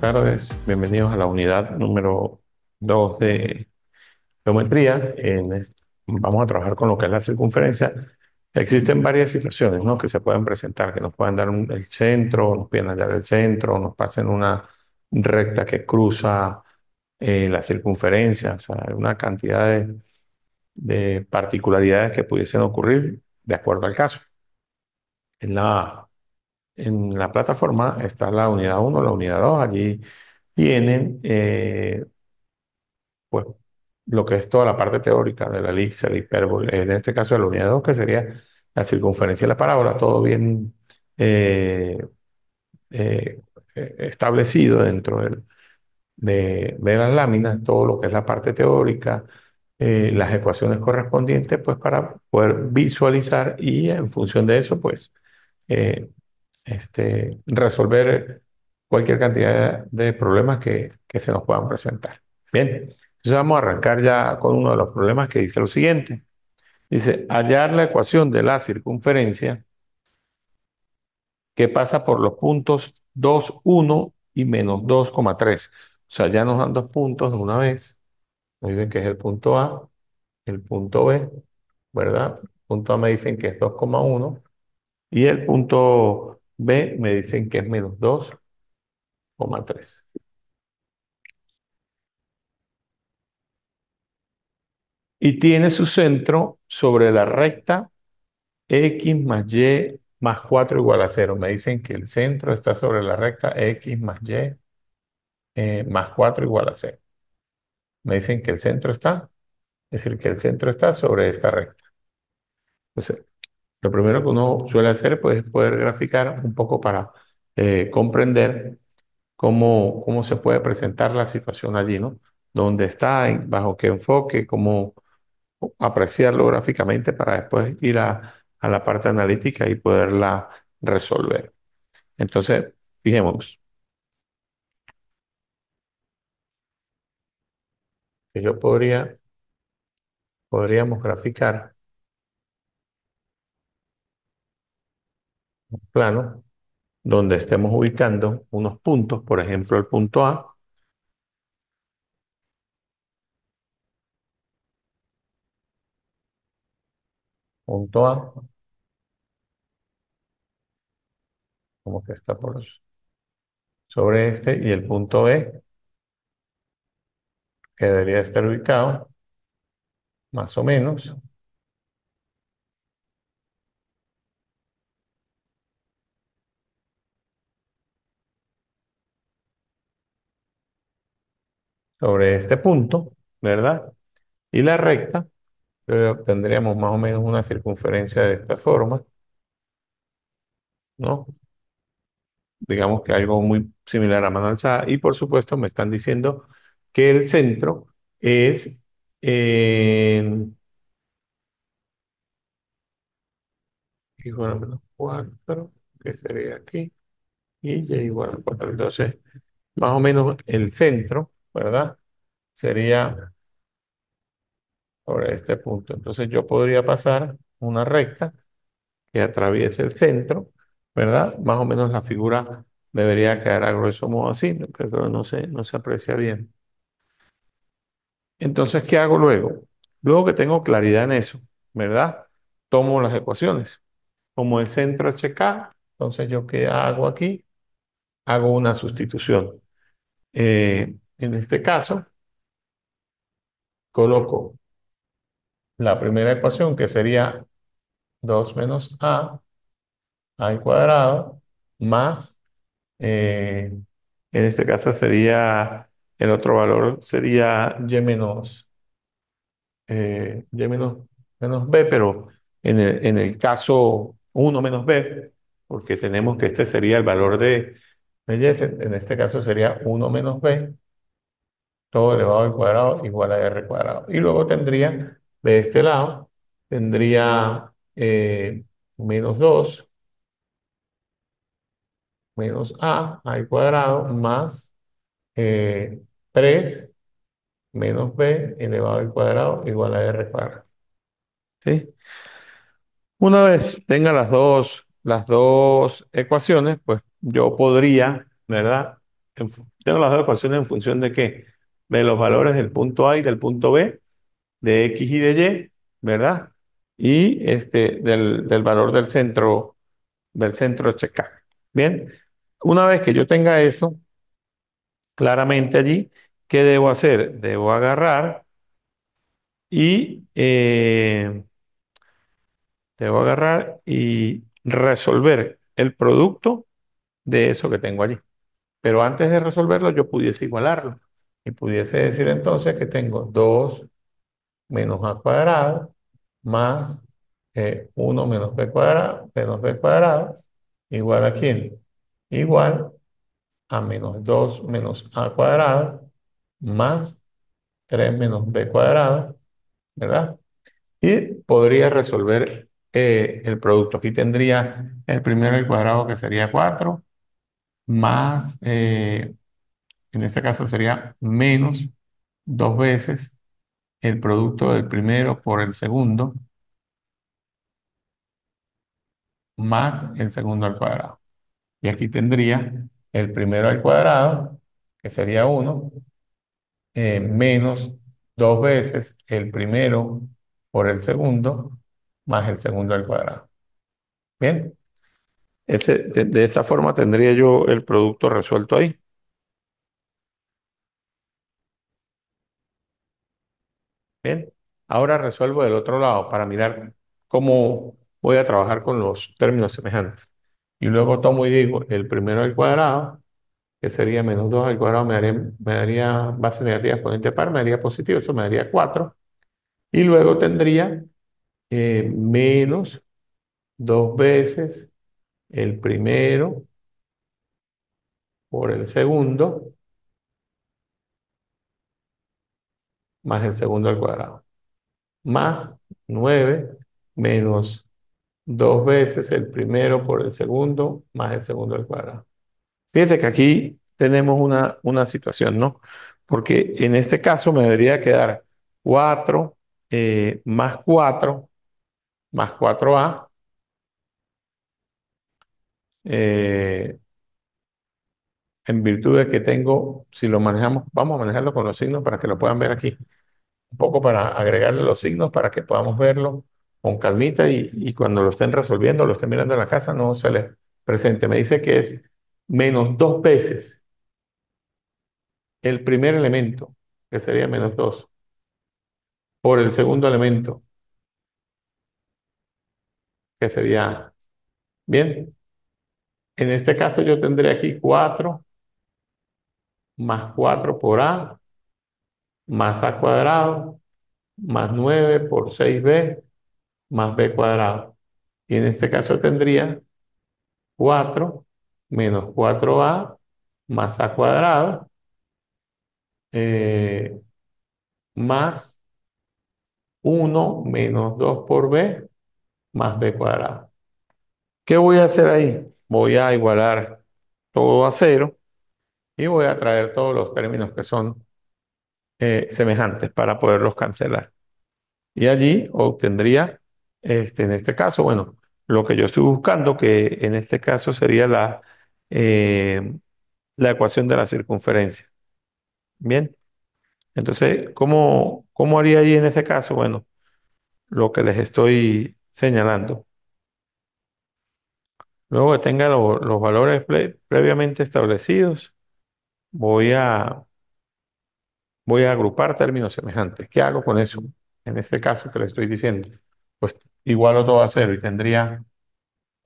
tardes. Bienvenidos a la unidad número 2 de geometría. vamos a trabajar con lo que es la circunferencia. Existen varias situaciones ¿no? que se pueden presentar, que nos pueden dar el centro, nos pueden hallar el centro, nos pasen una recta que cruza eh, la circunferencia, o sea, hay una cantidad de, de particularidades que pudiesen ocurrir de acuerdo al caso. En la en la plataforma está la unidad 1, la unidad 2. Allí tienen eh, pues, lo que es toda la parte teórica de la elixir, la hiperbole en este caso de la unidad 2, que sería la circunferencia de la parábola, todo bien eh, eh, establecido dentro de, de, las láminas, todo lo que es la parte teórica, las ecuaciones correspondientes, pues para poder visualizar y en función de eso, pues este, resolver cualquier cantidad de problemas que, que se nos puedan presentar. Bien, entonces vamos a arrancar ya con uno de los problemas que dice lo siguiente. Dice, hallar la ecuación de la circunferencia que pasa por los puntos 2, 1 y menos 2,3. O sea, ya nos dan dos puntos de una vez. Nos dicen que es el punto A, el punto B, ¿verdad? El punto A me dicen que es 2,1 y el punto B me dicen que es menos 2,3. Y tiene su centro sobre la recta X más Y más 4 igual a 0. Me dicen que el centro está sobre la recta X más Y eh, más 4 igual a 0. Me dicen que el centro está, es decir, que el centro está sobre esta recta. Entonces, lo primero que uno suele hacer pues, es poder graficar un poco para eh, comprender cómo, cómo se puede presentar la situación allí, ¿no? Dónde está, bajo qué enfoque, cómo apreciarlo gráficamente para después ir a, la parte analítica y poderla resolver. Entonces, fijémonos. yo podría, podríamos graficar plano donde estemos ubicando unos puntos, por ejemplo, el punto A. Punto A. Como que está por sobre este y el punto B, que debería estar ubicado más o menos sobre este punto, ¿verdad? Y la recta, eh, obtendríamos más o menos una circunferencia de esta forma, ¿no? Digamos que algo muy similar a mano alzada. Y por supuesto me están diciendo que el centro es en... igual a menos 4, que sería aquí, y y igual a 4. Entonces, más o menos el centro ¿verdad? Sería sobre este punto. Entonces yo podría pasar una recta que atraviese el centro, ¿verdad? Más o menos la figura debería quedar a grueso modo así, pero no se, no se aprecia bien. Entonces, ¿qué hago luego? Luego que tengo claridad en eso, ¿verdad? Tomo las ecuaciones. Como el centro es HK, entonces yo qué hago aquí? Hago una sustitución. Eh, en este caso, coloco la primera ecuación que sería 2 menos a al cuadrado más, eh, en este caso sería, el otro valor sería y menos, eh, y menos, menos b, pero en el, caso 1 menos b, porque tenemos que este sería el valor de, de y, en este caso sería 1 menos b todo elevado al cuadrado igual a r cuadrado. Y luego tendría, de este lado, tendría eh, menos 2 menos a al cuadrado más 3 eh, menos b elevado al cuadrado igual a r cuadrado. ¿Sí? Una vez tenga las dos, las dos ecuaciones, pues yo podría, ¿verdad? Tengo las dos ecuaciones en función de qué? de los valores del punto A y del punto B, de X y de Y, ¿verdad? Y este, del, valor del centro, del centro checar. Bien, una vez que yo tenga eso, claramente allí, ¿qué debo hacer? Debo agarrar y eh, debo agarrar y resolver el producto de eso que tengo allí. Pero antes de resolverlo, yo pudiese igualarlo. Y pudiese decir entonces que tengo 2 menos a cuadrado más 1 eh, menos b cuadrado menos b cuadrado igual a quién? Igual a menos 2 menos a cuadrado más 3 menos b cuadrado, ¿verdad? Y podría resolver eh, el producto. Aquí tendría el primero el cuadrado que sería 4 más eh, en este caso sería menos dos veces el producto del primero por el segundo más el segundo al cuadrado. Y aquí tendría el primero al cuadrado, que sería 1, eh, menos dos veces el primero por el segundo más el segundo al cuadrado. Bien, este, de esta forma tendría yo el producto resuelto ahí. Bien, ahora resuelvo del otro lado para mirar cómo voy a trabajar con los términos semejantes. Y luego tomo y digo el primero al cuadrado, que sería menos 2 al cuadrado, me daría, base negativa exponente par, me daría positivo, eso me daría 4. Y luego tendría eh, menos dos veces el primero por el segundo más el segundo al cuadrado. Más 9 menos dos veces el primero por el segundo más el segundo al cuadrado. fíjense que aquí tenemos una, una situación, ¿no? Porque en este caso me debería quedar 4 eh, más 4 más 4a eh, en virtud de que tengo, si lo manejamos, vamos a manejarlo con los signos para que lo puedan ver aquí. Un poco para agregarle los signos para que podamos verlo con calmita y, cuando lo estén resolviendo, lo estén mirando en la casa, no se les presente. Me dice que es menos dos veces el primer elemento, que sería menos dos, por el segundo elemento, que sería Bien. En este caso yo tendré aquí cuatro más 4 por A, más A cuadrado, más 9 por 6B, más B cuadrado. Y en este caso tendría 4 menos 4A más A cuadrado eh, más 1 menos 2 por B más B cuadrado. ¿Qué voy a hacer ahí? Voy a igualar todo a cero y voy a traer todos los términos que son eh, semejantes para poderlos cancelar. Y allí obtendría, este, en este caso, bueno, lo que yo estoy buscando, que en este caso sería la, eh, la ecuación de la circunferencia. Bien, entonces, ¿cómo, ¿cómo haría allí en este caso? Bueno, lo que les estoy señalando. Luego que tenga los valores previamente establecidos, Voy a, voy a agrupar términos semejantes. ¿Qué hago con eso? En este caso que le estoy diciendo, pues igual todo a cero y tendría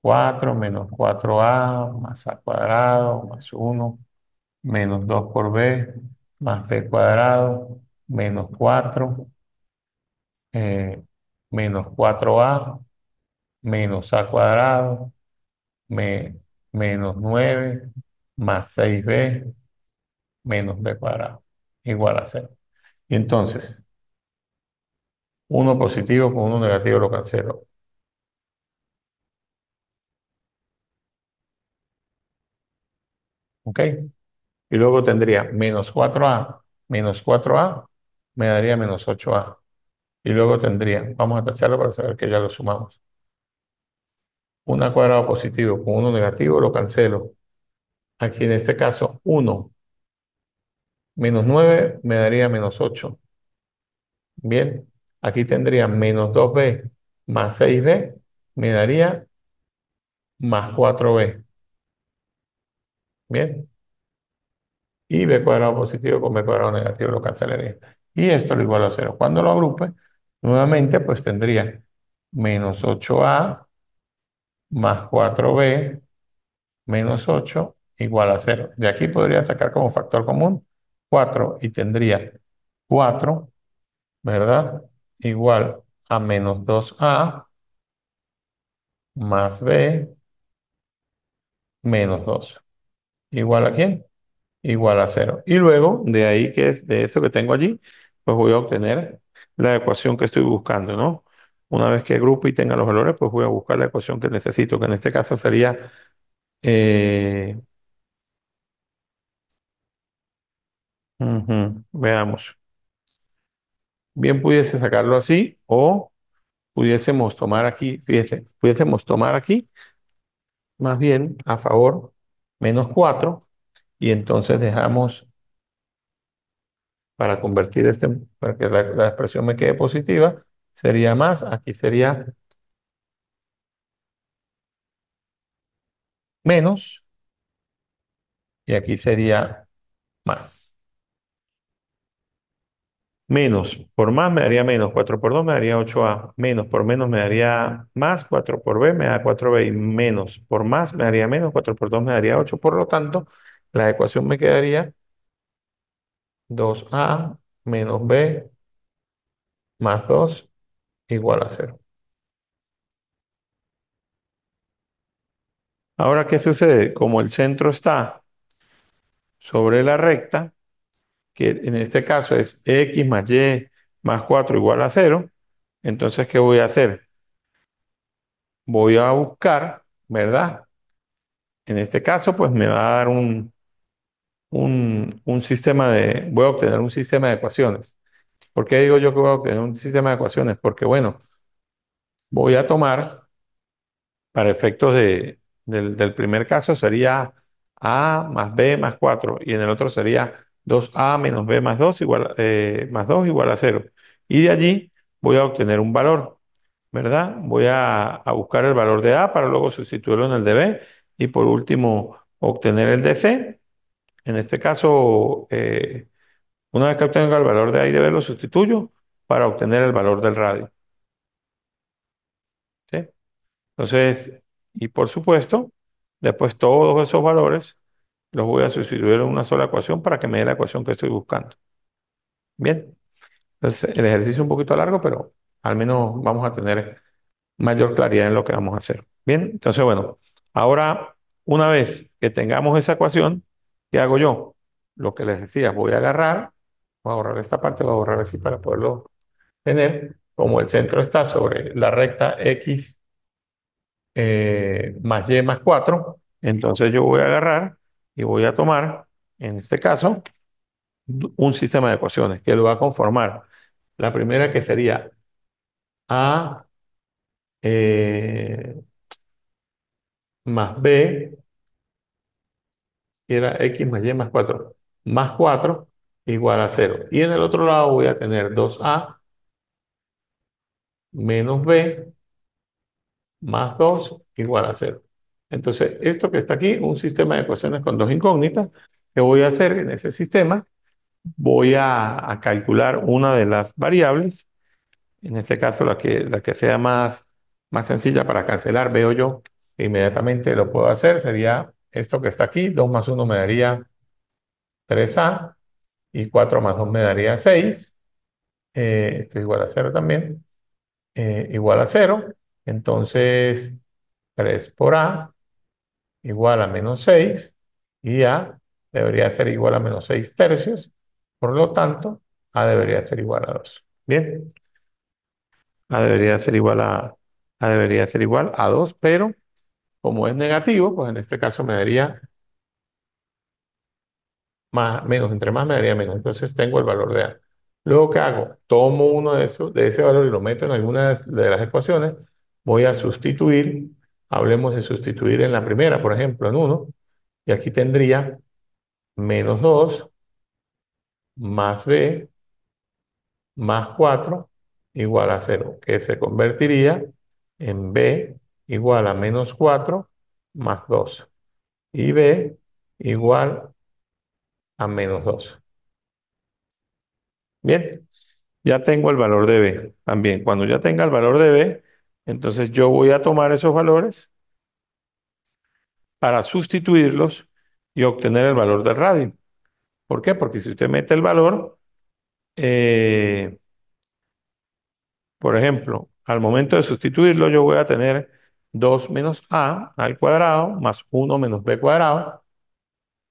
4 menos 4a más a cuadrado más 1 menos 2 por b más b cuadrado menos 4 eh, menos 4a menos a cuadrado menos 9 más 6b menos b cuadrado igual a 0. Y entonces, 1 positivo con 1 negativo lo cancelo. ¿Ok? Y luego tendría menos 4a, menos 4a, me daría menos 8a. Y luego tendría, vamos a tacharlo para saber que ya lo sumamos. 1 cuadrado positivo con 1 negativo lo cancelo. Aquí en este caso, 1 Menos 9 me daría menos 8. Bien, aquí tendría menos 2b más 6b me daría más 4b. Bien. Y b cuadrado positivo con b cuadrado negativo lo cancelaría. Y esto lo igual a 0. Cuando lo agrupe, nuevamente pues tendría menos 8a más 4b menos 8 igual a 0. De aquí podría sacar como factor común y tendría 4, ¿verdad? Igual a menos 2a más b menos 2. ¿Igual a quién? Igual a 0. Y luego, de ahí que es de eso que tengo allí, pues voy a obtener la ecuación que estoy buscando, ¿no? Una vez que grupo y tenga los valores, pues voy a buscar la ecuación que necesito, que en este caso sería eh, Veamos. Bien pudiese sacarlo así o pudiésemos tomar aquí, fíjese, pudiésemos tomar aquí más bien a favor menos 4 y entonces dejamos para convertir este, para que la expresión me quede positiva, sería más, aquí sería menos y aquí sería más. Menos por más me daría menos. 4 por 2 me daría 8A. Menos por menos me daría más. 4 por B me da 4B. Y menos por más me daría menos. 4 por 2 me daría 8. Por lo tanto, la ecuación me quedaría 2A menos B más 2 igual a 0. Ahora, ¿qué sucede? Como el centro está sobre la recta, que en este caso es x más y más 4 igual a 0, entonces, ¿qué voy a hacer? Voy a buscar, ¿verdad? En este caso, pues me va a dar un, un, sistema de, voy a obtener un sistema de ecuaciones. ¿Por qué digo yo que voy a obtener un sistema de ecuaciones? Porque, bueno, voy a tomar, para efectos del, del primer caso, sería a más b más 4, y en el otro sería 2a menos b más 2 igual, igual a 0. Eh, y de allí voy a obtener un valor, ¿verdad? Voy a, buscar el valor de a para luego sustituirlo en el de b y por último obtener el de c. En este caso, eh, una vez que obtenga el valor de a y de b, lo sustituyo para obtener el valor del radio. ¿Sí? Entonces, y por supuesto, después todos esos valores los voy a sustituir en una sola ecuación para que me dé la ecuación que estoy buscando. Bien, entonces el ejercicio es un poquito largo, pero al menos vamos a tener mayor claridad en lo que vamos a hacer. Bien, entonces bueno, ahora una vez que tengamos esa ecuación, ¿qué hago yo? Lo que les decía, voy a agarrar, voy a borrar esta parte, voy a borrar aquí para poderlo tener, como el centro está sobre la recta X eh, más Y más 4, entonces yo voy a agarrar y voy a tomar, en este caso, un sistema de ecuaciones que lo va a conformar. La primera que sería A eh, más B, que era X más Y más 4, más 4 igual a 0. Y en el otro lado voy a tener 2A menos B más 2 igual a 0. Entonces, esto que está aquí, un sistema de ecuaciones con dos incógnitas, ¿qué voy a hacer en ese sistema? Voy a, calcular una de las variables, en este caso la que, la que sea más, más sencilla para cancelar, veo yo, inmediatamente lo puedo hacer, sería esto que está aquí, 2 más 1 me daría 3A y 4 más 2 me daría 6, eh, esto es igual a 0 también, eh, igual a 0, entonces 3 por A igual a menos 6 y A debería ser igual a menos 6 tercios. Por lo tanto, A debería ser igual a 2. Bien. A debería ser igual a, a debería ser igual a 2, pero como es negativo, pues en este caso me daría más, menos, entre más me daría menos. Entonces tengo el valor de A. Luego, ¿qué hago? Tomo uno de esos, de ese valor y lo meto en alguna de las ecuaciones. Voy a sustituir Hablemos de sustituir en la primera, por ejemplo, en 1. Y aquí tendría menos 2 más b más 4 igual a 0, que se convertiría en b igual a menos 4 más 2. Y b igual a menos 2. Bien, ya tengo el valor de b también. Cuando ya tenga el valor de b, entonces yo voy a tomar esos valores para sustituirlos y obtener el valor del radio. ¿Por qué? Porque si usted mete el valor, eh, por ejemplo, al momento de sustituirlo, yo voy a tener 2 menos a al cuadrado más 1 menos b cuadrado,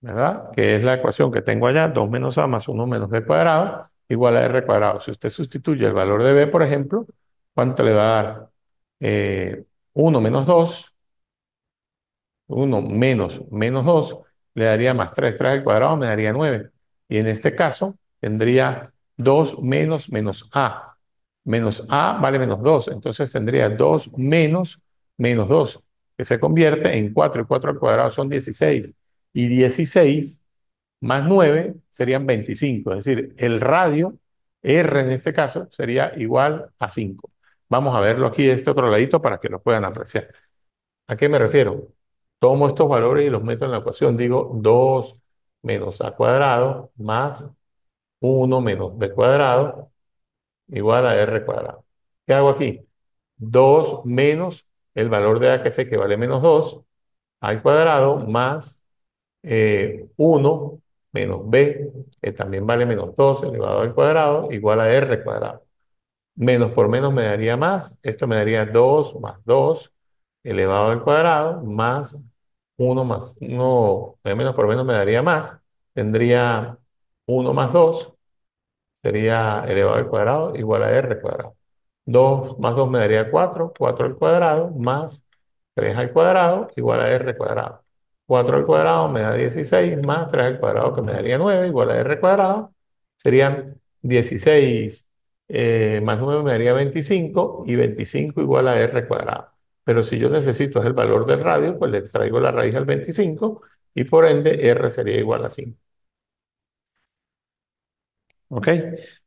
¿verdad? Que es la ecuación que tengo allá, 2 menos a más 1 menos b cuadrado igual a r cuadrado. Si usted sustituye el valor de b, por ejemplo, ¿cuánto le va a dar? 1 eh, menos 2, 1 menos menos 2, le daría más 3, 3 al cuadrado me daría 9. Y en este caso tendría 2 menos menos A. Menos A vale menos 2, entonces tendría 2 menos menos 2, que se convierte en 4 y 4 al cuadrado son 16. Y 16 más 9 serían 25, es decir, el radio R en este caso sería igual a 5. Vamos a verlo aquí de este otro ladito para que lo puedan apreciar. ¿A qué me refiero? Tomo estos valores y los meto en la ecuación. Digo 2 menos a cuadrado más 1 menos b cuadrado igual a r cuadrado. ¿Qué hago aquí? 2 menos el valor de a que que vale menos 2 al cuadrado más 1 eh, menos b que también vale menos 2 elevado al cuadrado igual a r cuadrado menos por menos me daría más, esto me daría 2 más 2 elevado al cuadrado más 1 más 1, eh, menos por menos me daría más, tendría 1 más 2, sería elevado al cuadrado igual a r cuadrado. 2 más 2 me daría 4, 4 al cuadrado más 3 al cuadrado igual a r cuadrado. 4 al cuadrado me da 16 más 3 al cuadrado que me daría 9 igual a r cuadrado. Serían 16 eh, más o menos me daría 25 y 25 igual a r cuadrado. Pero si yo necesito es el valor del radio, pues le extraigo la raíz al 25 y por ende r sería igual a 5. ¿Ok?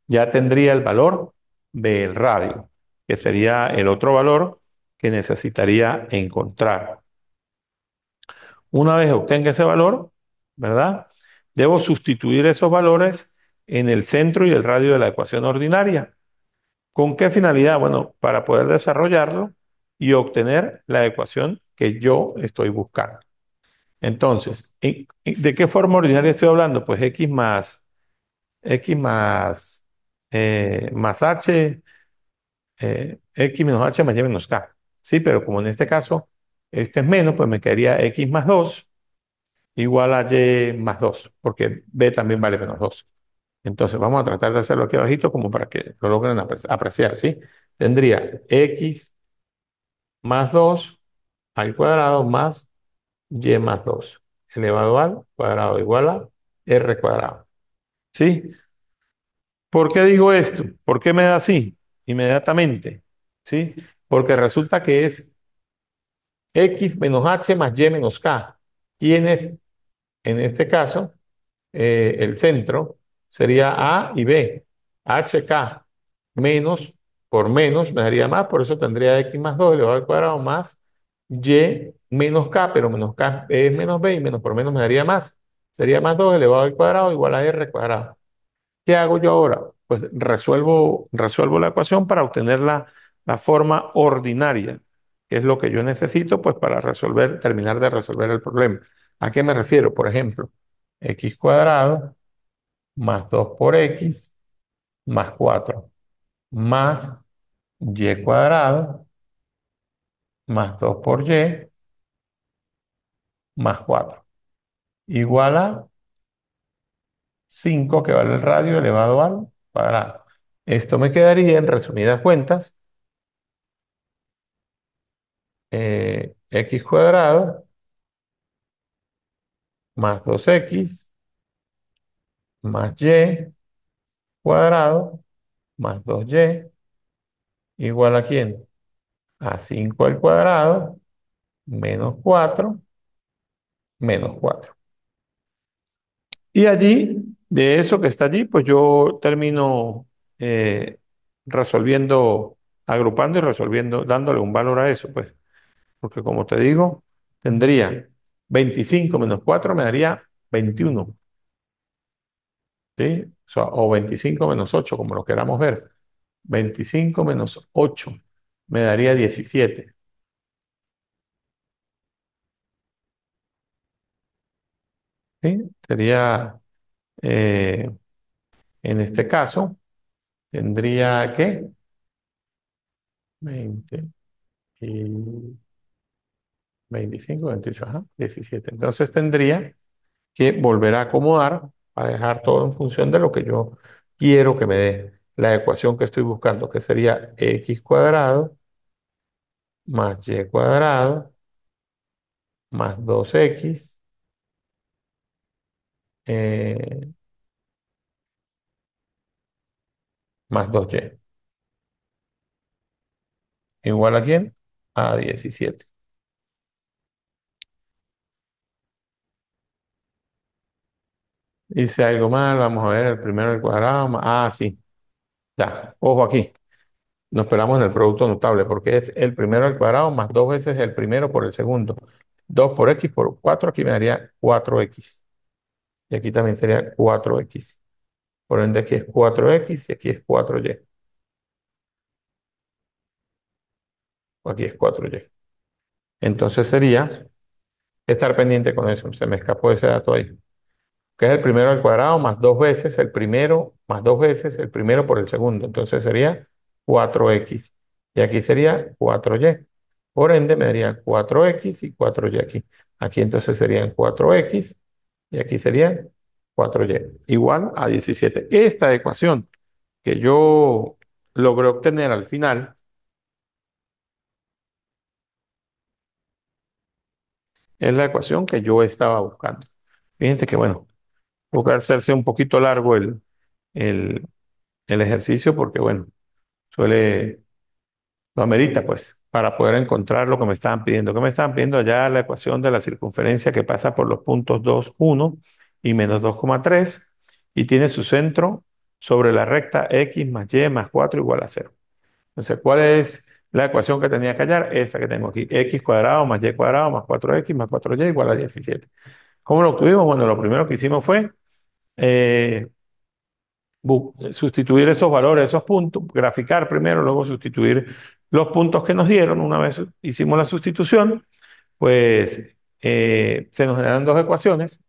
Ya tendría el valor del radio, que sería el otro valor que necesitaría encontrar. Una vez obtenga ese valor, ¿verdad? Debo sustituir esos valores en el centro y el radio de la ecuación ordinaria. ¿Con qué finalidad? Bueno, para poder desarrollarlo y obtener la ecuación que yo estoy buscando. Entonces, ¿de qué forma ordinaria estoy hablando? Pues x más x más, eh, más h, eh, x menos h más y menos k. Sí, pero como en este caso este es menos, pues me quedaría x más 2 igual a y más 2, porque b también vale menos 2. Entonces vamos a tratar de hacerlo aquí abajito como para que lo logren apreciar, ¿sí? Tendría x más 2 al cuadrado más y más 2 elevado al cuadrado igual a r cuadrado. ¿Sí? ¿Por qué digo esto? ¿Por qué me da así? Inmediatamente. ¿Sí? Porque resulta que es x menos h más y menos k. Y es, en este caso, eh, el centro sería A y B. HK menos por menos me daría más, por eso tendría X más 2 elevado al cuadrado más Y menos K, pero menos K es menos B y menos por menos me daría más. Sería más 2 elevado al cuadrado igual a R cuadrado. ¿Qué hago yo ahora? Pues resuelvo, resuelvo la ecuación para obtener la, la forma ordinaria, que es lo que yo necesito pues para resolver, terminar de resolver el problema. ¿A qué me refiero? Por ejemplo, x cuadrado más 2 por x, más 4, más y cuadrado, más 2 por y, más 4, igual a 5, que vale el radio elevado al cuadrado. Esto me quedaría, en resumidas cuentas, eh, x cuadrado más 2x más y cuadrado más 2y igual a quién? A 5 al cuadrado menos 4 menos 4. Y allí, de eso que está allí, pues yo termino eh, resolviendo, agrupando y resolviendo, dándole un valor a eso, pues. Porque como te digo, tendría 25 menos 4 me daría 21. O, 25 menos 8, como lo queramos ver. 25 menos 8 me daría 17. ¿Sí? Sería, eh, en este caso, tendría que 20 y 25, 28, ajá, 17. Entonces tendría que volver a acomodar a dejar todo en función de lo que yo quiero que me dé la ecuación que estoy buscando, que sería x cuadrado más y cuadrado más 2x eh, más 2y. ¿Igual a quién? A 17. Hice algo mal, vamos a ver el primero al cuadrado. Ah, sí. Ya, ojo aquí. Nos esperamos en el producto notable porque es el primero al cuadrado más dos veces el primero por el segundo. 2 por x por 4, aquí me daría 4x. Y aquí también sería 4x. Por ende, aquí es 4x y aquí es 4y. Aquí es 4y. Entonces sería estar pendiente con eso. Se me escapó ese dato ahí que es el primero al cuadrado más dos veces el primero, más dos veces el primero por el segundo. Entonces sería 4x. Y aquí sería 4y. Por ende, me daría 4x y 4y aquí. Aquí entonces serían 4x y aquí serían 4y. Igual a 17. Esta ecuación que yo logré obtener al final es la ecuación que yo estaba buscando. Fíjense que, bueno, buscar hacerse un poquito largo el, el, ejercicio porque, bueno, suele, lo amerita, pues, para poder encontrar lo que me estaban pidiendo. ¿Qué me estaban pidiendo? Allá la ecuación de la circunferencia que pasa por los puntos 2, 1 y menos 2,3 y tiene su centro sobre la recta x más y más 4 igual a 0. Entonces, ¿cuál es la ecuación que tenía que hallar? Esa que tengo aquí, x cuadrado más y cuadrado más 4x más 4y igual a 17. ¿Cómo lo obtuvimos? Bueno, lo primero que hicimos fue eh, sustituir esos valores, esos puntos, graficar primero, luego sustituir los puntos que nos dieron. Una vez hicimos la sustitución, pues eh, se nos generan dos ecuaciones.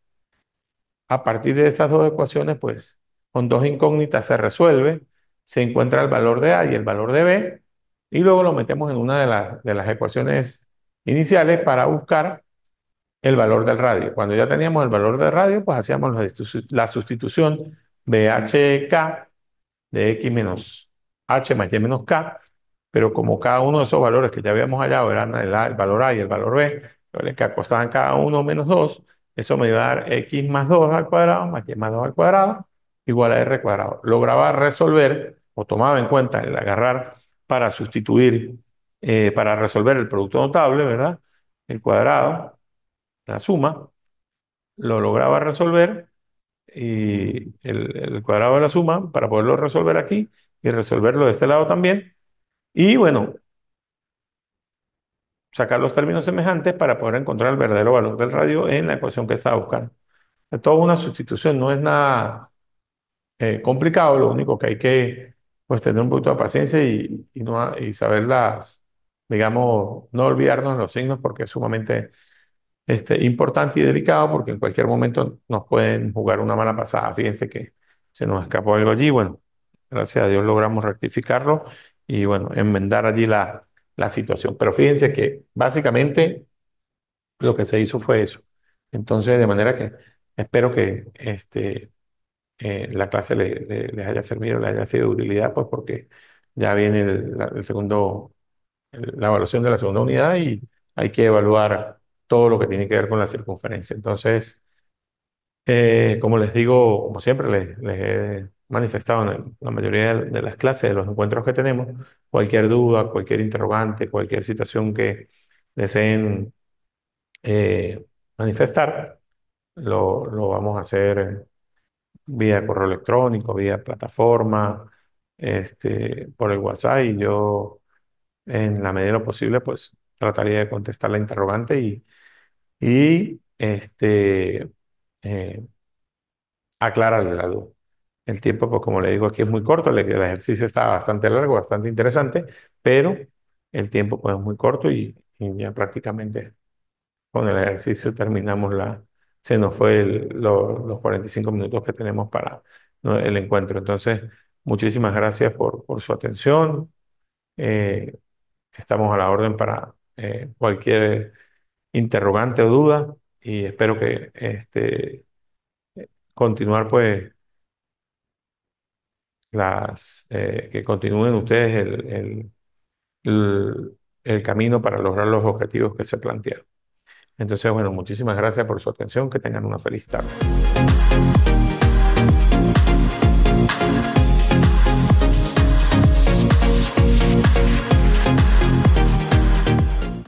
A partir de esas dos ecuaciones, pues con dos incógnitas se resuelve, se encuentra el valor de A y el valor de B, y luego lo metemos en una de las, de las ecuaciones iniciales para buscar el valor del radio. Cuando ya teníamos el valor del radio, pues hacíamos la sustitución BHK de X menos H más Y menos K, pero como cada uno de esos valores que ya habíamos hallado eran el, valor A y el valor B, que acostaban cada uno menos 2, eso me iba a dar X más 2 al cuadrado más Y más 2 al cuadrado igual a R al cuadrado. Lograba resolver o tomaba en cuenta el agarrar para sustituir, eh, para resolver el producto notable, ¿verdad? El cuadrado la suma, lo lograba resolver, y el, cuadrado de la suma, para poderlo resolver aquí y resolverlo de este lado también. Y bueno, sacar los términos semejantes para poder encontrar el verdadero valor del radio en la ecuación que estaba buscando. Es toda una sustitución, no es nada eh, complicado, lo único que hay que pues, tener un poquito de paciencia y, y, no, digamos, no olvidarnos los signos porque es sumamente este, importante y delicado porque en cualquier momento nos pueden jugar una mala pasada. Fíjense que se nos escapó algo allí. Bueno, gracias a Dios logramos rectificarlo y bueno, enmendar allí la, la situación. Pero fíjense que básicamente lo que se hizo fue eso. Entonces, de manera que espero que este, eh, la clase les haya servido, les haya sido de utilidad, pues porque ya viene el, segundo, la evaluación de la segunda unidad y hay que evaluar todo lo que tiene que ver con la circunferencia. Entonces, eh, como les digo, como siempre les, he manifestado en la mayoría de, las clases, de los encuentros que tenemos, cualquier duda, cualquier interrogante, cualquier situación que deseen eh, manifestar, lo, vamos a hacer vía correo electrónico, vía plataforma, este, por el WhatsApp y yo en la medida de lo posible pues trataría de contestar la interrogante y y este, eh, aclararle la duda. El tiempo, pues como le digo aquí, es muy corto, el ejercicio está bastante largo, bastante interesante, pero el tiempo pues, es muy corto y, ya prácticamente con el ejercicio terminamos la, se nos fue los los 45 minutos que tenemos para el encuentro. Entonces, muchísimas gracias por, por su atención. Eh, estamos a la orden para eh, cualquier interrogante o duda y espero que este, continuar pues las eh, que continúen ustedes el, el, el, el camino para lograr los objetivos que se plantearon. Entonces, bueno, muchísimas gracias por su atención, que tengan una feliz tarde.